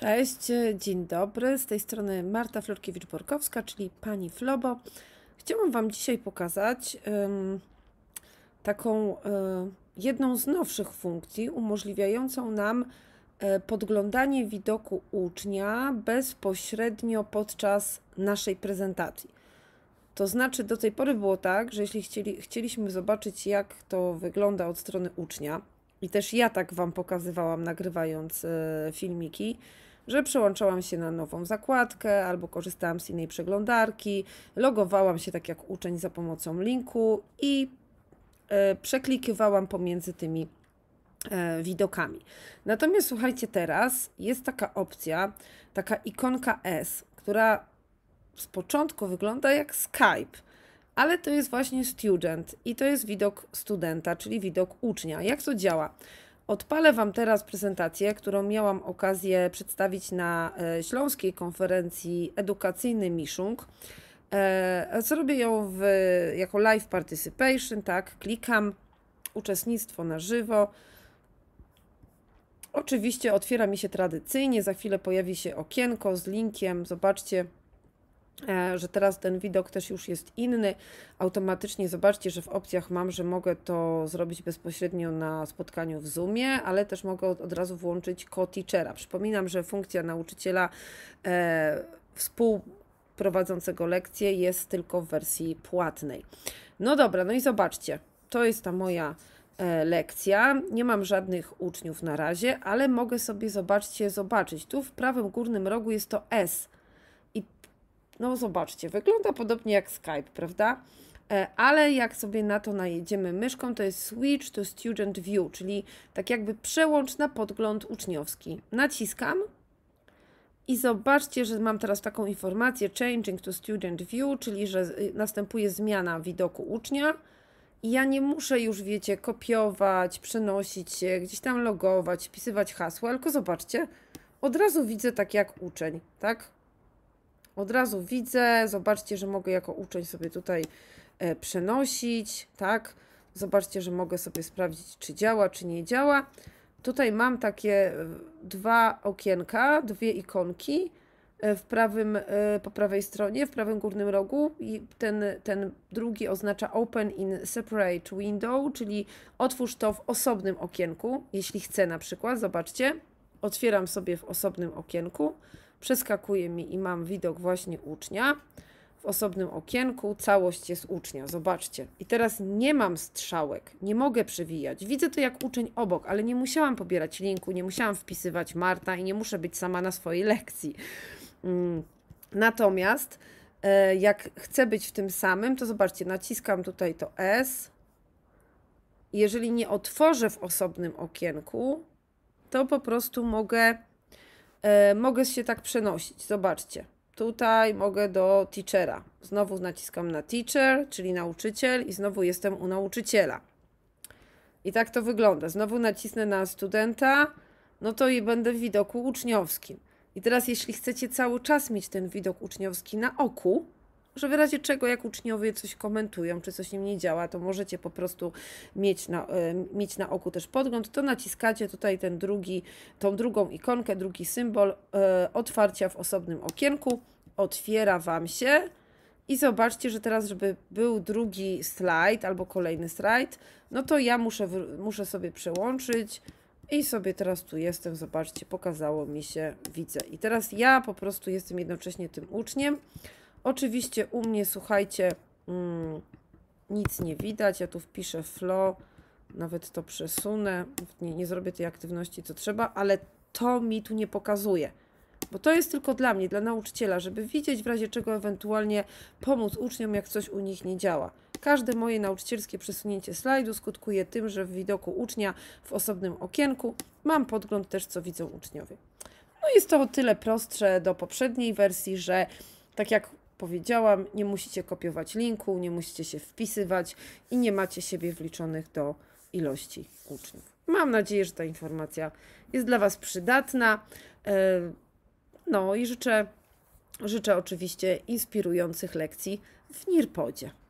Cześć, dzień dobry. Z tej strony Marta Florkiewicz-Borkowska, czyli pani Flobo. Chciałam Wam dzisiaj pokazać um, taką um, jedną z nowszych funkcji umożliwiającą nam um, podglądanie widoku ucznia bezpośrednio podczas naszej prezentacji. To znaczy, do tej pory było tak, że jeśli chcieli, chcieliśmy zobaczyć, jak to wygląda od strony ucznia, i też ja tak Wam pokazywałam, nagrywając e, filmiki, że przełączałam się na nową zakładkę albo korzystałam z innej przeglądarki, logowałam się tak jak uczeń za pomocą linku i e, przeklikiwałam pomiędzy tymi e, widokami. Natomiast słuchajcie, teraz jest taka opcja, taka ikonka S, która z początku wygląda jak Skype ale to jest właśnie student i to jest widok studenta, czyli widok ucznia. Jak to działa? Odpalę Wam teraz prezentację, którą miałam okazję przedstawić na e, Śląskiej Konferencji Edukacyjnej Miszung. E, zrobię ją w, jako live participation, tak? Klikam uczestnictwo na żywo. Oczywiście otwiera mi się tradycyjnie, za chwilę pojawi się okienko z linkiem. Zobaczcie, E, że teraz ten widok też już jest inny. Automatycznie zobaczcie, że w opcjach mam, że mogę to zrobić bezpośrednio na spotkaniu w Zoomie, ale też mogę od razu włączyć co-teachera. Przypominam, że funkcja nauczyciela e, współ prowadzącego lekcję jest tylko w wersji płatnej. No dobra, no i zobaczcie, to jest ta moja e, lekcja. Nie mam żadnych uczniów na razie, ale mogę sobie, zobaczcie, zobaczyć. Tu w prawym górnym rogu jest to S no zobaczcie, wygląda podobnie jak Skype, prawda? E, ale jak sobie na to najedziemy myszką, to jest Switch to Student View, czyli tak jakby przełącz na podgląd uczniowski. Naciskam i zobaczcie, że mam teraz taką informację Changing to Student View, czyli że y, następuje zmiana widoku ucznia. I ja nie muszę już, wiecie, kopiować, przenosić się, gdzieś tam logować, wpisywać hasła, tylko zobaczcie, od razu widzę tak jak uczeń, tak? od razu widzę, zobaczcie, że mogę jako uczeń sobie tutaj e, przenosić, tak? Zobaczcie, że mogę sobie sprawdzić, czy działa, czy nie działa. Tutaj mam takie e, dwa okienka, dwie ikonki e, w prawym, po prawej stronie, w prawym górnym rogu i ten, ten drugi oznacza Open in Separate Window, czyli otwórz to w osobnym okienku, jeśli chcę na przykład, zobaczcie, otwieram sobie w osobnym okienku, przeskakuje mi i mam widok właśnie ucznia w osobnym okienku, całość jest ucznia, zobaczcie. I teraz nie mam strzałek, nie mogę przewijać. Widzę to jak uczeń obok, ale nie musiałam pobierać linku, nie musiałam wpisywać Marta i nie muszę być sama na swojej lekcji. Mm. Natomiast e, jak chcę być w tym samym, to zobaczcie, naciskam tutaj to S. Jeżeli nie otworzę w osobnym okienku, to po prostu mogę E, mogę się tak przenosić. Zobaczcie. Tutaj mogę do teachera. Znowu naciskam na teacher, czyli nauczyciel, i znowu jestem u nauczyciela. I tak to wygląda. Znowu nacisnę na studenta, no to i będę w widoku uczniowskim. I teraz, jeśli chcecie cały czas mieć ten widok uczniowski na oku, że w razie czego, jak uczniowie coś komentują, czy coś im nie działa, to możecie po prostu mieć na, e, mieć na oku też podgląd, to naciskacie tutaj ten drugi, tą drugą ikonkę, drugi symbol e, otwarcia w osobnym okienku, otwiera Wam się i zobaczcie, że teraz, żeby był drugi slajd albo kolejny slajd, no to ja muszę, muszę sobie przełączyć i sobie teraz tu jestem, zobaczcie, pokazało mi się, widzę. I teraz ja po prostu jestem jednocześnie tym uczniem, Oczywiście u mnie, słuchajcie, mm, nic nie widać. Ja tu wpiszę flow, nawet to przesunę. Nie, nie zrobię tej aktywności, co trzeba, ale to mi tu nie pokazuje bo to jest tylko dla mnie, dla nauczyciela, żeby widzieć w razie czego ewentualnie pomóc uczniom, jak coś u nich nie działa. Każde moje nauczycielskie przesunięcie slajdu skutkuje tym, że w widoku ucznia w osobnym okienku mam podgląd też, co widzą uczniowie. No jest to o tyle prostsze do poprzedniej wersji, że tak jak powiedziałam, nie musicie kopiować linku, nie musicie się wpisywać i nie macie siebie wliczonych do ilości uczniów. Mam nadzieję, że ta informacja jest dla Was przydatna. E, no i życzę, życzę oczywiście inspirujących lekcji w Nirpodzie.